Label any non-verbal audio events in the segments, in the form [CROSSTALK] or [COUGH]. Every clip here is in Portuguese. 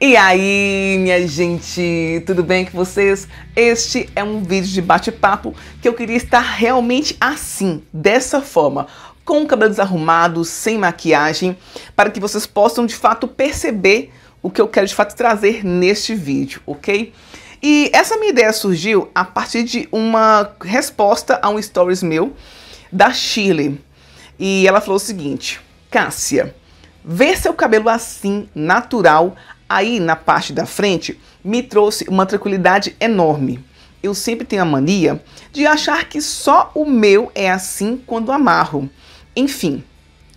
E aí, minha gente, tudo bem com vocês? Este é um vídeo de bate-papo que eu queria estar realmente assim, dessa forma, com o cabelo desarrumado, sem maquiagem, para que vocês possam de fato perceber o que eu quero de fato trazer neste vídeo, ok? E essa minha ideia surgiu a partir de uma resposta a um stories meu da Chile. E ela falou o seguinte: Cássia, ver seu cabelo assim, natural, Aí, na parte da frente, me trouxe uma tranquilidade enorme. Eu sempre tenho a mania de achar que só o meu é assim quando amarro. Enfim,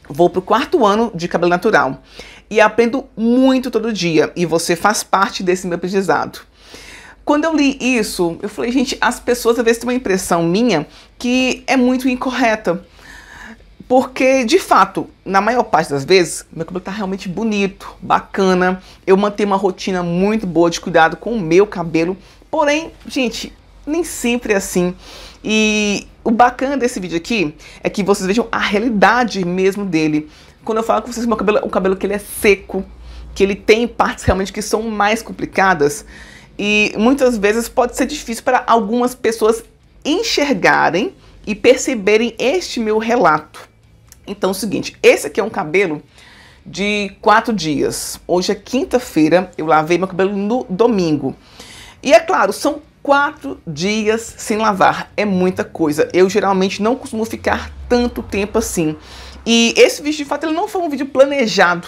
vou para o quarto ano de cabelo natural e aprendo muito todo dia e você faz parte desse meu aprendizado. Quando eu li isso, eu falei, gente, as pessoas às vezes têm uma impressão minha que é muito incorreta. Porque, de fato, na maior parte das vezes, meu cabelo está realmente bonito, bacana. Eu mantenho uma rotina muito boa de cuidado com o meu cabelo. Porém, gente, nem sempre é assim. E o bacana desse vídeo aqui é que vocês vejam a realidade mesmo dele. Quando eu falo com vocês, meu cabelo, cabelo que ele é seco, que ele tem partes realmente que são mais complicadas e muitas vezes pode ser difícil para algumas pessoas enxergarem e perceberem este meu relato. Então é o seguinte, esse aqui é um cabelo de quatro dias. Hoje é quinta-feira, eu lavei meu cabelo no domingo. E é claro, são quatro dias sem lavar, é muita coisa. Eu geralmente não costumo ficar tanto tempo assim. E esse vídeo, de fato, ele não foi um vídeo planejado,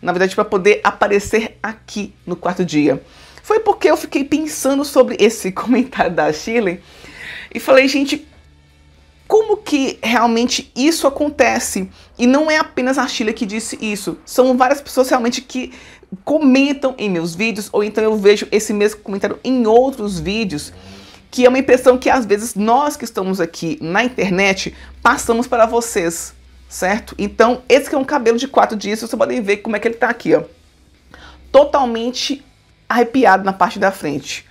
na verdade, para poder aparecer aqui no quarto dia. Foi porque eu fiquei pensando sobre esse [LAUGHS] comentário da Shirley e falei, gente, como que realmente isso acontece? E não é apenas a Sheila que disse isso. São várias pessoas realmente que comentam em meus vídeos, ou então eu vejo esse mesmo comentário em outros vídeos, que é uma impressão que às vezes nós que estamos aqui na internet passamos para vocês, certo? Então, esse que é um cabelo de quatro dias, vocês podem ver como é que ele está aqui, ó. Totalmente arrepiado na parte da frente.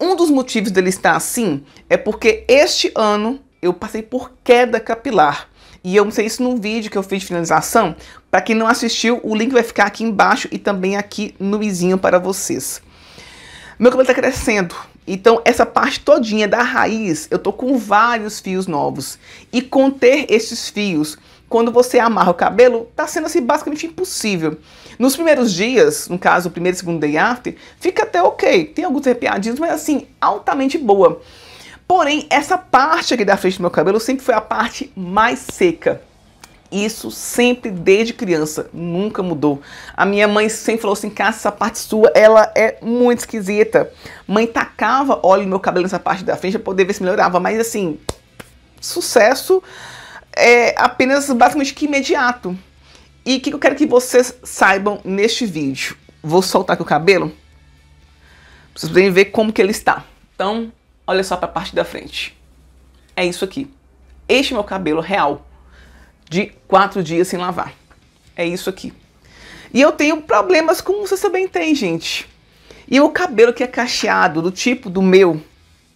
Um dos motivos dele estar assim é porque este ano eu passei por queda capilar. E eu mostrei isso num vídeo que eu fiz de finalização. Para quem não assistiu, o link vai ficar aqui embaixo e também aqui no vizinho para vocês. Meu cabelo está crescendo. Então, essa parte todinha da raiz, eu tô com vários fios novos. E conter esses fios, quando você amarra o cabelo, tá sendo assim basicamente impossível. Nos primeiros dias, no caso, o primeiro e segundo day after, fica até ok. Tem alguns arrepiadinhos, mas assim, altamente boa. Porém, essa parte aqui da frente do meu cabelo sempre foi a parte mais seca. Isso sempre desde criança, nunca mudou. A minha mãe sempre falou assim: Cássio, essa parte sua ela é muito esquisita. Mãe tacava óleo no meu cabelo nessa parte da frente para poder ver se melhorava, mas assim, sucesso é apenas basicamente que imediato. E o que eu quero que vocês saibam neste vídeo? Vou soltar aqui o cabelo, pra vocês poderem ver como que ele está. Então, Olha só para a parte da frente. É isso aqui. Este é meu cabelo real de quatro dias sem lavar. É isso aqui. E eu tenho problemas como vocês também têm, gente. E o cabelo que é cacheado, do tipo do meu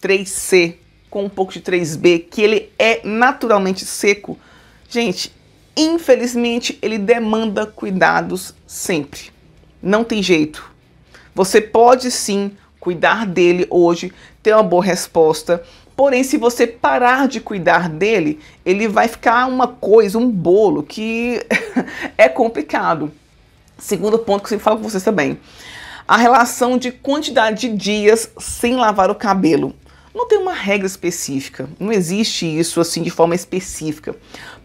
3C, com um pouco de 3B, que ele é naturalmente seco, gente, infelizmente ele demanda cuidados sempre. Não tem jeito. Você pode sim cuidar dele hoje, ter uma boa resposta. Porém, se você parar de cuidar dele, ele vai ficar uma coisa, um bolo que [LAUGHS] é complicado. Segundo ponto que eu sempre falo com vocês também. A relação de quantidade de dias sem lavar o cabelo. Não tem uma regra específica, não existe isso assim de forma específica.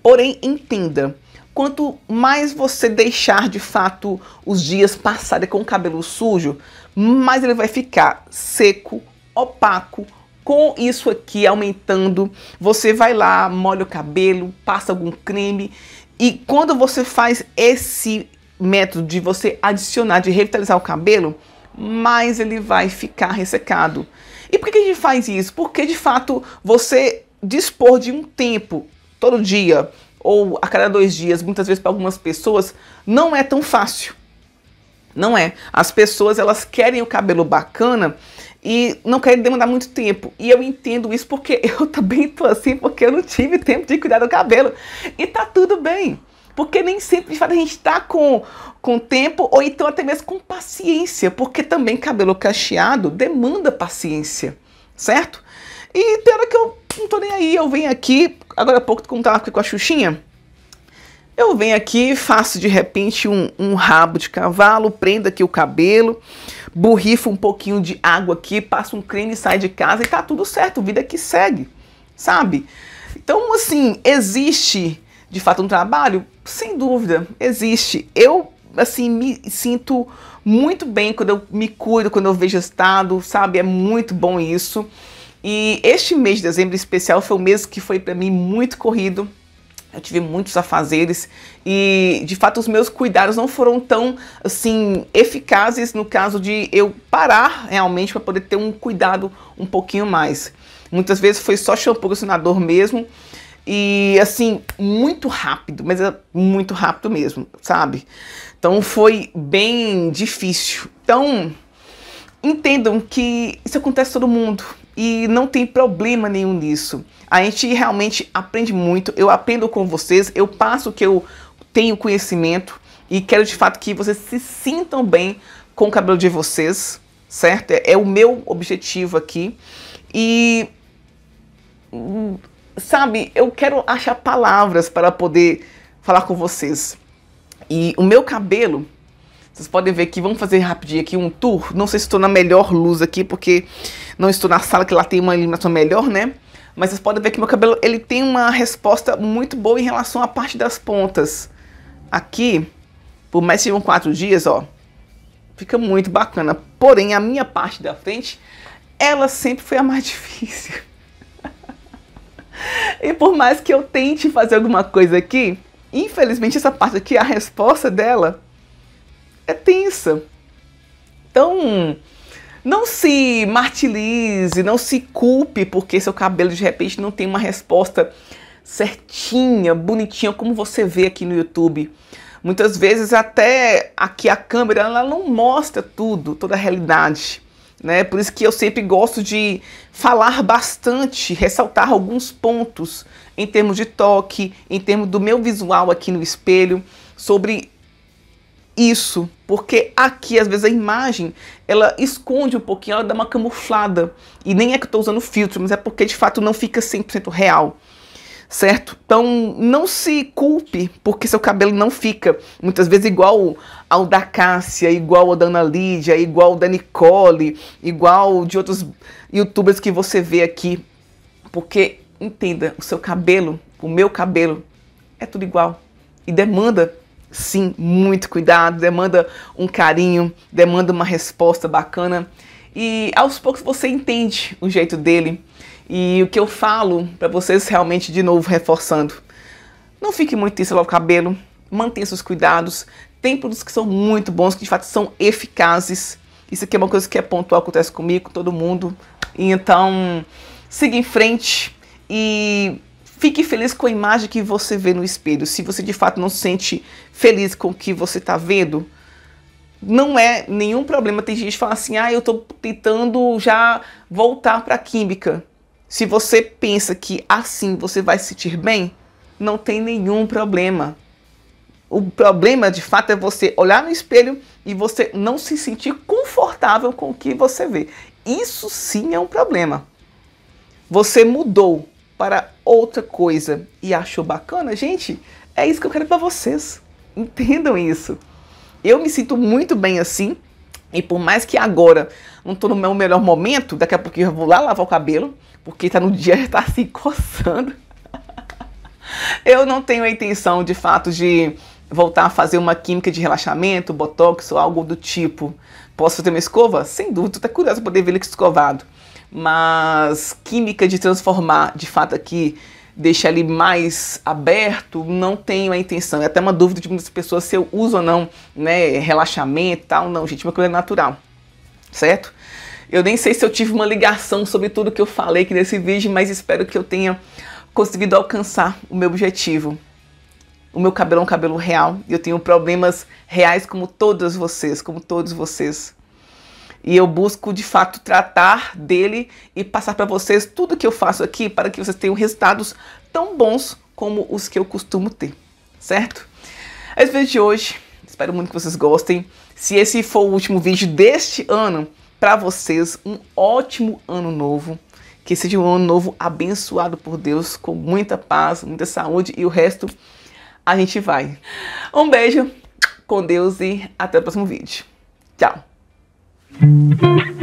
Porém, entenda, quanto mais você deixar de fato os dias passarem com o cabelo sujo, mais ele vai ficar seco, opaco. Com isso aqui aumentando, você vai lá, molha o cabelo, passa algum creme e quando você faz esse método de você adicionar, de revitalizar o cabelo, mais ele vai ficar ressecado. E por que a gente faz isso? Porque de fato você dispor de um tempo todo dia, ou a cada dois dias, muitas vezes para algumas pessoas, não é tão fácil. Não é. As pessoas elas querem o cabelo bacana e não querem demandar muito tempo. E eu entendo isso porque [LAUGHS] eu também tô assim, porque eu não tive tempo de cuidar do cabelo. E tá tudo bem. Porque nem sempre de fato a gente está com, com tempo ou então até mesmo com paciência, porque também cabelo cacheado demanda paciência, certo? E tem hora que eu não tô nem aí, eu venho aqui, agora há pouco tu contava com a Xuxinha, eu venho aqui, faço de repente um, um, rabo de cavalo, prendo aqui o cabelo, borrifo um pouquinho de água aqui, passo um creme e saio de casa e tá tudo certo, vida que segue, sabe? Então, assim, existe de fato um trabalho? Sem dúvida, existe. Eu, assim, me sinto muito bem quando eu me cuido, quando eu vejo estado, sabe? É muito bom isso. E este mês de dezembro especial foi um mês que foi para mim muito corrido. Eu tive muitos afazeres e, de fato, os meus cuidados não foram tão, assim, eficazes no caso de eu parar realmente para poder ter um cuidado um pouquinho mais. Muitas vezes foi só shampoo condicionador mesmo e, assim, muito rápido, mas é muito rápido mesmo, sabe? Então foi bem difícil. Então, entendam que isso acontece a todo mundo, e não tem problema nenhum nisso. A gente realmente aprende muito, eu aprendo com vocês, eu passo o que eu tenho conhecimento e quero de fato que vocês se sintam bem com o cabelo de vocês, certo? É, é, o meu objetivo aqui. E sabe, eu quero achar palavras para poder falar com vocês. E o meu cabelo, vocês podem ver que vamos fazer rapidinho aqui um tour. Não sei se estou na melhor luz aqui, porque não estou na sala, que lá tem uma iluminação melhor, né? Mas vocês podem ver que meu cabelo, ele tem uma resposta muito boa em relação à parte das pontas. Aqui, por mais que sejam quatro dias, ó, fica muito bacana. Porém, a minha parte da frente, ela sempre foi a mais [LAUGHS] difícil. e por mais que eu tente fazer alguma coisa aqui, infelizmente essa parte aqui, a resposta dela é tensa. Então, não se martirize, não se culpe porque seu cabelo de repente não tem uma resposta certinha, bonitinha, como você vê aqui no YouTube. Muitas vezes até aqui a câmera ela não mostra tudo, toda a realidade. Né? Por isso que eu sempre gosto de falar bastante, ressaltar alguns pontos em termos de toque, em termos do meu visual aqui no espelho, sobre isso, porque aqui às vezes a imagem ela esconde um pouquinho, ela dá uma camuflada. E nem é que eu estou usando filtro, mas é porque de fato não fica 100% real. Certo? Então não se culpe porque seu cabelo não fica muitas vezes igual ao da Cássia, igual ao da Ana Lídia, igual ao da Nicole, igual de outros youtubers que você vê aqui. Porque entenda, o seu cabelo, o meu cabelo, é tudo igual e demanda sim muito cuidado, demanda um carinho, demanda uma resposta bacana. E aos poucos você entende o jeito dele. E o que eu falo para vocês realmente de novo reforçando, não fique muito tenso o cabelo, mantenha seus cuidados. Tem produtos que são muito bons, que de fato são eficazes. Isso aqui é uma coisa que é pontual, acontece comigo, com todo mundo. Então, siga em frente e Fique feliz com a imagem que você vê no espelho. Se você de fato não se sente feliz com o que você está vendo, não é nenhum problema. Tem gente que fala assim: ah, eu estou tentando já voltar para a química. Se você pensa que assim você vai se sentir bem, não tem nenhum problema. O problema de fato é você olhar no espelho e você não se sentir confortável com o que você vê. Isso sim é um problema. Você mudou para outra coisa e achou bacana, gente, é isso que eu quero para vocês. Entendam isso. Eu me sinto muito bem assim. E por mais que agora não tô no meu melhor momento, daqui a pouco eu vou lá lavar o cabelo, porque tá no dia já [LAUGHS] tá se coçando. [LAUGHS] eu não tenho a intenção de fato de voltar a fazer uma química de relaxamento, botox ou algo do tipo. Posso ter uma escova? Sem dúvida, tô até poder ver ele escovado mas química de transformar de fato aqui deixar ele mais aberto, não tenho a intenção. É até uma dúvida de muitas pessoas se eu uso ou não, né, relaxamento e tal. Não, gente, meu cabelo é natural, certo? Eu nem sei se eu tive uma ligação sobre tudo que eu falei aqui nesse vídeo, mas espero que eu tenha conseguido alcançar o meu objetivo. O meu cabelo é um cabelo real e eu tenho problemas reais como todos vocês, como todos vocês. E eu busco de fato tratar dele e passar para vocês tudo que eu faço aqui para que vocês tenham resultados tão bons como os que eu costumo ter, certo? É esse vídeo de hoje. Espero muito que vocês gostem. Se esse for o último vídeo deste ano, para vocês um ótimo ano novo. Que seja um ano novo abençoado por Deus, com muita paz, muita saúde e o resto a gente vai. Um beijo, com Deus e até o próximo vídeo. Tchau! Thank you.